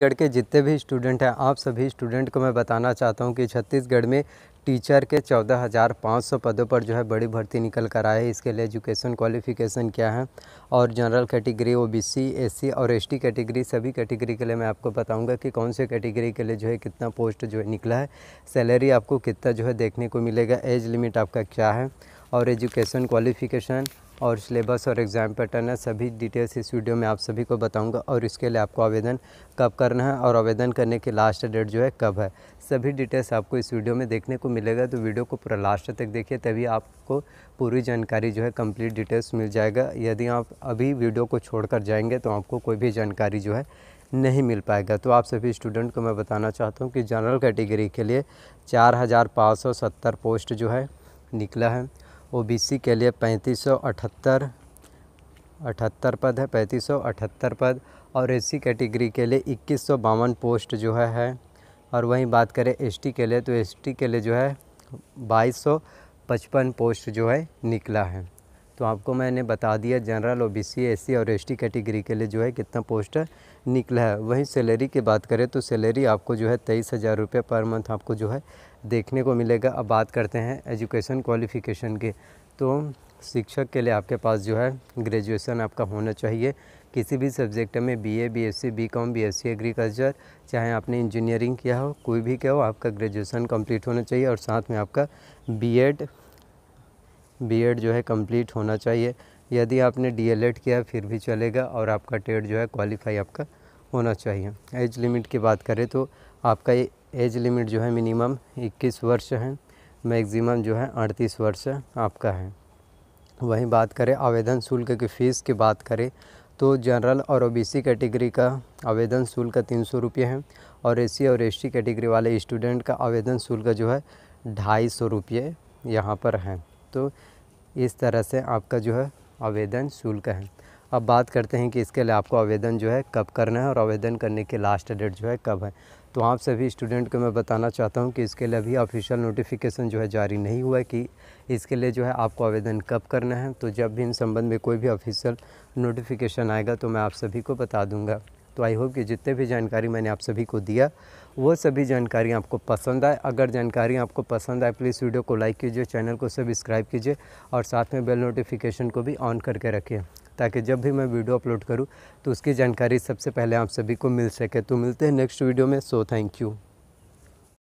छत्तीसगढ़ के जितने भी स्टूडेंट हैं आप सभी स्टूडेंट को मैं बताना चाहता हूं कि छत्तीसगढ़ में टीचर के चौदह हज़ार पाँच सौ पदों पर जो है बड़ी भर्ती निकल कर आए इसके लिए एजुकेशन क्वालिफ़िकेशन क्या है और जनरल कैटेगरी ओबीसी एससी और एसटी कैटेगरी सभी कैटेगरी के लिए मैं आपको बताऊंगा कि कौन से कैटेगरी के लिए जो है कितना पोस्ट जो है निकला है सैलरी आपको कितना जो है देखने को मिलेगा एज लिमिट आपका क्या है और एजुकेशन क्वालिफ़िकेशन और सिलेबस और एग्ज़ाम पैटर्न है सभी डिटेल्स इस वीडियो में आप सभी को बताऊंगा और इसके लिए आपको आवेदन कब करना है और आवेदन करने की लास्ट डेट जो है कब है सभी डिटेल्स आपको इस वीडियो में देखने को मिलेगा तो वीडियो को पूरा लास्ट तक देखिए तभी आपको पूरी जानकारी जो है कंप्लीट डिटेल्स मिल जाएगा यदि आप अभी वीडियो को छोड़ जाएंगे तो आपको कोई भी जानकारी जो है नहीं मिल पाएगा तो आप सभी स्टूडेंट को मैं बताना चाहता हूँ कि जनरल कैटेगरी के लिए चार हज़ार पाँच सौ सत्तर पोस्ट जो है निकला है ओबीसी के लिए पैंतीस सौ अठहत्तर अठहत्तर पद है पैंतीस सौ अठहत्तर पद और एससी कैटेगरी के लिए इक्कीस सौ बावन पोस्ट जो है है और वहीं बात करें एसटी के लिए तो एसटी के लिए जो है बाईस सौ पचपन पोस्ट जो है निकला है तो आपको मैंने बता दिया general O B C S और एस कैटेगरी के लिए जो है कितना पोस्ट निकला है वहीं सैलरी की बात करें तो सैलरी आपको जो है तेईस हज़ार रुपये पर मंथ आपको जो है देखने को मिलेगा अब बात करते हैं एजुकेशन क्वालिफ़िकेशन की तो शिक्षक के लिए आपके पास जो है ग्रेजुएसन आपका होना चाहिए किसी भी सब्जेक्ट में BA, BSc, BCom, BSc agriculture चाहे आपने इंजीनियरिंग किया हो कोई भी क्या हो आपका ग्रेजुएसन कंप्लीट होना चाहिए और साथ में आपका बीएड बीएड जो है कंप्लीट होना चाहिए यदि आपने डीएलएड किया फिर भी चलेगा और आपका टेट e जो है क्वालिफाई आपका होना चाहिए एज लिमिट की बात करें तो आपका एज लिमिट जो है मिनिमम 21 वर्ष है मैक्सिमम जो है 38 वर्ष आपका है वहीं बात करें आवेदन शुल्क की फ़ीस की बात करें तो जनरल और ओ कैटेगरी का आवेदन शुल्क तीन सौ रुपये है और एससी और एस कैटेगरी वाले स्टूडेंट का आवेदन शुल्क जो है ढाई सौ रुपये यहाँ पर है तो इस तरह से आपका जो है आवेदन शुल्क है अब बात करते हैं कि इसके लिए आपको आवेदन जो है कब करना है और आवेदन करने के लास्ट डेट जो है कब है तो आप सभी स्टूडेंट को मैं बताना चाहता हूं कि इसके लिए अभी ऑफिशियल नोटिफिकेशन जो है जारी नहीं हुआ है कि इसके लिए जो है आपको आवेदन कब करना है तो जब भी इन संबंध में कोई भी ऑफिशियल नोटिफिकेशन आएगा तो मैं आप सभी को बता दूँगा तो आई होप कि जितने भी जानकारी मैंने आप सभी को दिया वो सभी जानकारी आपको पसंद आए अगर जानकारी आपको पसंद आए प्लीज़ वीडियो को लाइक कीजिए चैनल को सब्सक्राइब कीजिए और साथ में बेल नोटिफिकेशन को भी ऑन करके रखिए ताकि जब भी मैं वीडियो अपलोड करूँ तो उसकी जानकारी सबसे पहले आप सभी को मिल सके तो मिलते हैं नेक्स्ट वीडियो में सो थैंक यू